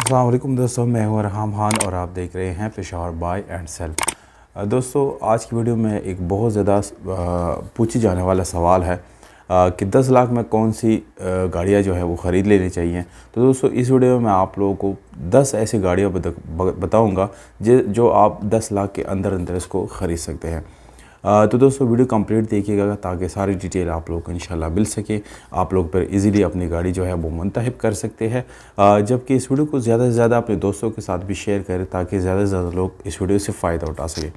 असलम दोस्तों मैं हूं रहाम खान और आप देख रहे हैं पेशावर बाय एंड सेल दोस्तों आज की वीडियो में एक बहुत ज़्यादा पूछी जाने वाला सवाल है कि 10 लाख में कौन सी गाड़ियां जो है वो ख़रीद लेनी चाहिए तो दोस्तों इस वीडियो में मैं आप लोगों को 10 ऐसी गाड़ियाँ बताऊँगा जो आप 10 लाख के अंदर अंदर इसको ख़रीद सकते हैं तो दोस्तों वीडियो कंप्लीट देखिएगा ताकि सारी डिटेल आप लोग को इंशाल्लाह मिल सके आप लोग पर इजीली अपनी गाड़ी जो है वो मुंतब कर सकते हैं जबकि इस वीडियो को ज़्यादा से ज़्यादा अपने दोस्तों के साथ भी शेयर करें ताकि ज़्यादा से ज़्यादा लोग इस वीडियो से फ़ायदा उठा सकें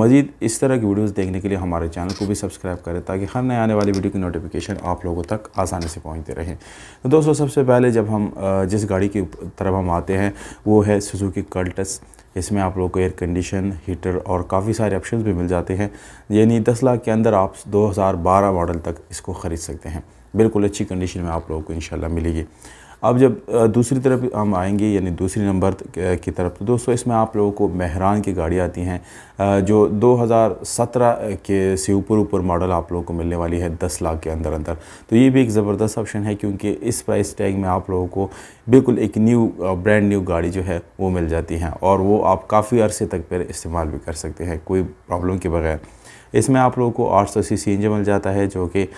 मज़ीद इस तरह की वीडियोज़ देखने के लिए हमारे चैनल को भी सब्सक्राइब करें ताकि हर नए आने वाली वीडियो की नोटिफिकेशन आप लोगों तक आसानी से पहुँचते रहें तो दोस्तों सबसे पहले जब हम जिस गाड़ी की तरफ हम आते हैं वो है सुजुकी कल्टस इसमें आप लोग को एयर कंडीशन हीटर और काफ़ी सारे ऑप्शन भी मिल जाते हैं यानी दस लाख के अंदर आप 2012 मॉडल तक इसको ख़रीद सकते हैं बिल्कुल अच्छी कंडीशन में आप लोगों को इन मिलेगी अब जब दूसरी तरफ हम आएंगे यानी दूसरी नंबर की तरफ तो दोस्तों इसमें आप लोगों को महरान की गाड़ी आती हैं जो 2017 के से ऊपर ऊपर मॉडल आप लोगों को मिलने वाली है 10 लाख के अंदर अंदर तो ये भी एक ज़बरदस्त ऑप्शन है क्योंकि इस प्राइस टैग में आप लोगों को बिल्कुल एक न्यू ब्रांड न्यू गाड़ी जो है वो मिल जाती है और वो आप काफ़ी अरसे तक पर इस्तेमाल भी कर सकते हैं कोई प्रॉब्लम के बगैर इसमें आप लोगों को आठ सौ सी मिल जाता है जो कि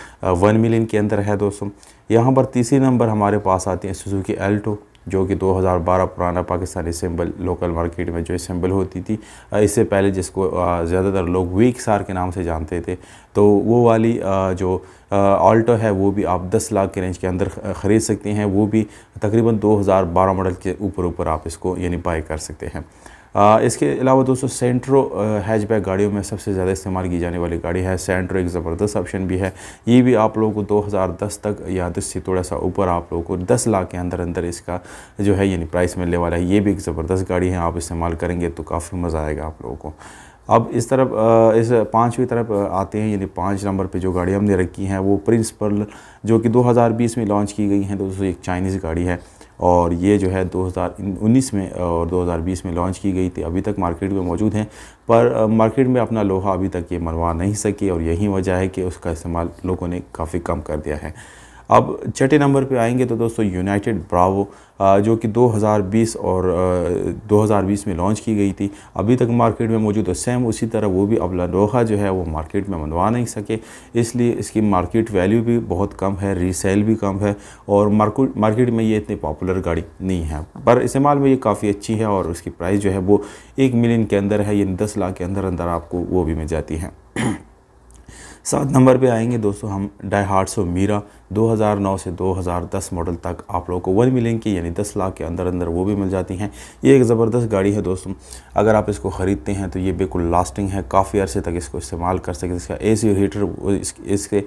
वन मिलियन के अंदर है दोस्तों यहाँ पर तीसरी नंबर हमारे पास आती है सुजुकी एल्टो जो कि 2012 पुराना पाकिस्तानी सिंबल लोकल मार्केट में जो सिंबल होती थी इससे पहले जिसको ज़्यादातर लोग वीक सार के नाम से जानते थे तो वो वाली जो ऑल्टो है वो भी आप 10 लाख के रेंज के अंदर ख़रीद सकते हैं वो भी तकरीबन 2012 मॉडल के ऊपर ऊपर आप इसको यानी बाई कर सकते हैं इसके अलावा दोस्तों सेंट्रो हैचबैक गाड़ियों में सबसे ज़्यादा इस्तेमाल की जाने वाली गाड़ी है सेंट्रो एक ज़बरदस्त ऑप्शन भी है ये भी आप लोगों को 2010 तक या दस से थोड़ा सा ऊपर आप लोगों को 10 लाख के अंदर अंदर इसका जो है यानी प्राइस मिलने वाला है ये भी एक ज़बरदस्त गाड़ी है आप इस्तेमाल करेंगे तो काफ़ी मज़ा आएगा आप लोगों को अब इस तरफ इस पाँचवीं तरफ आते हैं यानी पाँच नंबर पे जो गाड़ी हमने रखी हैं वो प्रिंसिपल जो कि 2020 में लॉन्च की गई हैं तो दोस्तों एक चाइनीज़ गाड़ी है और ये जो है 2019 में और 2020 में लॉन्च की गई थी अभी तक मार्केट में मौजूद हैं पर मार्केट में अपना लोहा अभी तक ये मरवा नहीं सके और यही वजह है कि उसका इस्तेमाल लोगों ने काफ़ी कम कर दिया है अब छठे नंबर पे आएंगे तो दोस्तों यूनाइटेड ब्रावो जो कि 2020 और 2020 में लॉन्च की गई थी अभी तक मार्केट में मौजूद है सेम उसी तरह वो भी अब लडोहा जो है वो मार्केट में मनवा नहीं सके इसलिए इसकी मार्केट वैल्यू भी बहुत कम है रीसेल भी कम है और मार्केट मार्केट में ये इतनी पॉपुलर गाड़ी नहीं है पर इस्तेमाल में ये काफ़ी अच्छी है और उसकी प्राइस जो है वो एक मिलियन के अंदर है ये दस लाख के अंदर अंदर आपको वो भी मिल जाती है सात नंबर पे आएंगे दोस्तों हम डाई हार्ट्स ऑफ मीरा 2009 से 2010 मॉडल तक आप लोगों को वन मिलियन की यानी 10 लाख के अंदर अंदर वो भी मिल जाती हैं ये एक ज़बरदस्त गाड़ी है दोस्तों अगर आप इसको ख़रीदते हैं तो ये बिल्कुल लास्टिंग है काफ़ी अर्से तक इसको इस्तेमाल कर सकते इसका ए सी और हीटर इसके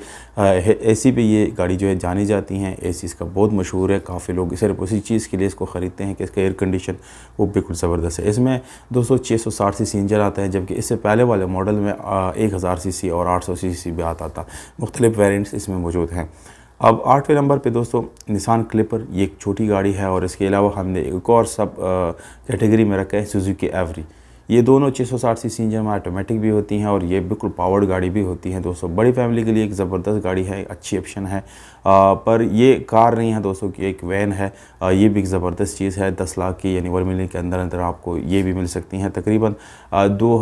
ए सी पर ये गाड़ी जो है जानी जाती हैं ए सी इसका बहुत मशहूर है काफ़ी लोग सिर्फ उसी चीज़ के लिए इसको ख़रीदते हैं कि इसका एयर कंडीशन वो बिल्कुल ज़बरदस्त है इसमें सौ छः सौ साठ सी सी इंजन आता है जबकि इससे पहले वाले मॉडल में एक हज़ार सी सी और आठ सौ सी सी भी आता मुख्तलिफ वेरियंट्स इसमें मौजूद हैं अब आठवें नंबर पे दोस्तों निशान क्लिपर ये एक छोटी गाड़ी है और इसके अलावा हमने एक और सब कैटेगरी में रखा है सुजुकी एवरी ये दोनों 660 सीसी इंजन में ऑटोमेटिक भी होती हैं और ये बिल्कुल पावर्ड गाड़ी भी होती है दोस्तों बड़ी फैमिली के लिए एक ज़बरदस्त गाड़ी है अच्छी ऑप्शन है आ, पर ये कार नहीं है दोस्तों की एक वैन है आ, ये भी एक ज़बरदस्त चीज़ है दस लाख की यानी वन मिलियन के अंदर अंदर आपको ये भी मिल सकती हैं तकरीबन दो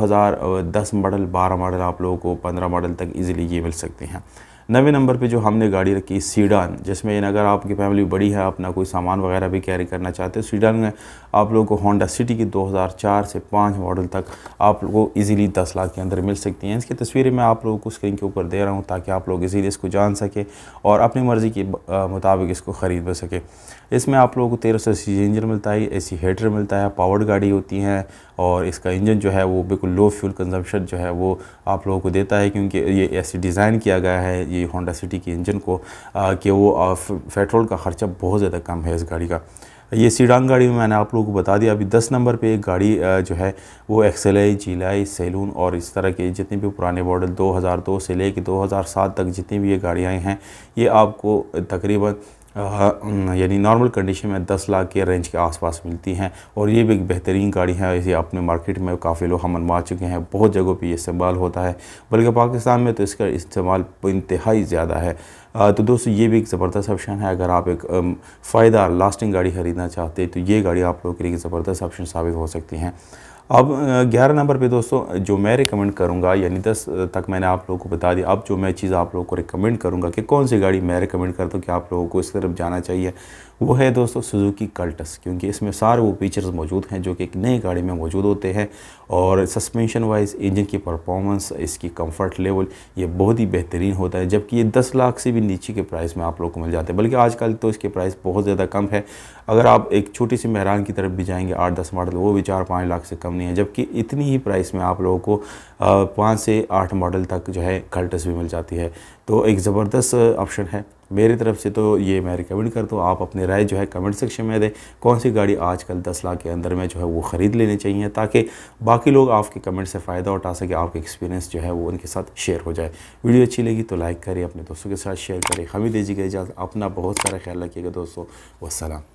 मॉडल बारह मॉडल आप लोगों को पंद्रह मॉडल तक ईजिली ये मिल सकती हैं नवे नंबर पे जो हमने गाड़ी रखी सीडान जिसमें अगर आपकी फैमिली बड़ी है अपना कोई सामान वगैरह भी कैरी करना चाहते हो सीडान में आप लोगों को होंडा सिटी की 2004 से 5 मॉडल तक आप लोगों को इजीली 10 लाख के अंदर मिल सकती हैं इसकी तस्वीरें मैं आप लोगों को स्क्रीन के ऊपर दे रहा हूँ ताकि आप लोग इजीली इसको जान सकें और अपनी मर्ज़ी के मुताबिक इसको ख़रीद सकें इसमें आप लोगों को तेरह सौ सी इंजन मिलता है ए सी मिलता है पावर्ड गाड़ी होती हैं और इसका इंजन जो है वो बिल्कुल लो फ्यूल कंजम्पशन जो है वो आप लोगों को देता है क्योंकि ये ऐसे डिज़ाइन किया गया है ये होंडा सिटी के इंजन को कि वो पेट्रोल का ख़र्चा बहुत ज़्यादा कम है इस गाड़ी का ये सीडांग गाड़ी में मैंने आप लोगों को बता दिया अभी दस नंबर पे एक गाड़ी जो है वो एक्सलाई जीलाई सैलून और इस तरह के जितने भी पुराने मॉडल 2002 से लेके 2007 तक जितनी भी ये गाड़ियाँ हैं ये आपको तकरीबन हाँ, यानी नॉर्मल कंडीशन में 10 लाख के रेंज के आसपास मिलती हैं और ये भी एक बेहतरीन गाड़ी है इसे अपने मार्केट में काफ़ी लोग हम मनवा चुके हैं बहुत जगहों पे ये इस्तेमाल होता है बल्कि पाकिस्तान में तो इसका इस्तेमाल इंतहाई ज़्यादा है तो दोस्तों ये भी एक ज़बरदस्त ऑप्शन है अगर आप एक फ़ायदा लास्टिंग गाड़ी ख़रीदना चाहते हैं तो ये गाड़ी आप लोगों के लिए ज़बरदस्त ऑप्शन साबित हो सकती हैं अब ग्यारह नंबर पे दोस्तों जो मैं रिकमेंड करूँगा यानी दस तक मैंने आप लोगों को बता दिया अब जो मैं चीज़ आप लोगों को रिकमेंड करूँगा कि कौन सी गाड़ी मैं रिकमेंड करता हूँ कि आप लोगों को इस तरफ जाना चाहिए वो है दोस्तों सुजुकी कल्टस क्योंकि इसमें सारे वो फीचर्स मौजूद हैं जो कि एक नई गाड़ी में मौजूद होते हैं और सस्पेंशन वाइज इंजन की परफॉर्मेंस इसकी कंफर्ट लेवल ये बहुत ही बेहतरीन होता है जबकि ये दस लाख से भी नीचे के प्राइस में आप लोग को मिल जाते हैं बल्कि आजकल तो इसके प्राइस बहुत ज़्यादा कम है अगर आप एक छोटी सी महरान की तरफ भी जाएंगे आठ दस मॉडल वो भी चार पाँच लाख से कम नहीं है जबकि इतनी ही प्राइस में आप लोगों को पाँच से आठ मॉडल तक जो है कल्टस भी मिल जाती है तो एक ज़बरदस्त ऑप्शन है मेरी तरफ से तो ये मैं रिकमेंड करता हूँ आप अपनी राय जो है कमेंट सेक्शन में दें कौन सी गाड़ी आजकल दस लाख के अंदर में जो है वो ख़रीद लेनी चाहिए ताकि बाकी लोग आपके कमेंट से फ़ायदा उठा सके आपके एक्सपीरियंस जो है वो उनके साथ शेयर हो जाए वीडियो अच्छी लगी तो लाइक करें अपने दोस्तों के साथ शेयर करें हमें दीजिएगा इजाज़त अपना बहुत सारा ख्याल रखिएगा दोस्तों वसलम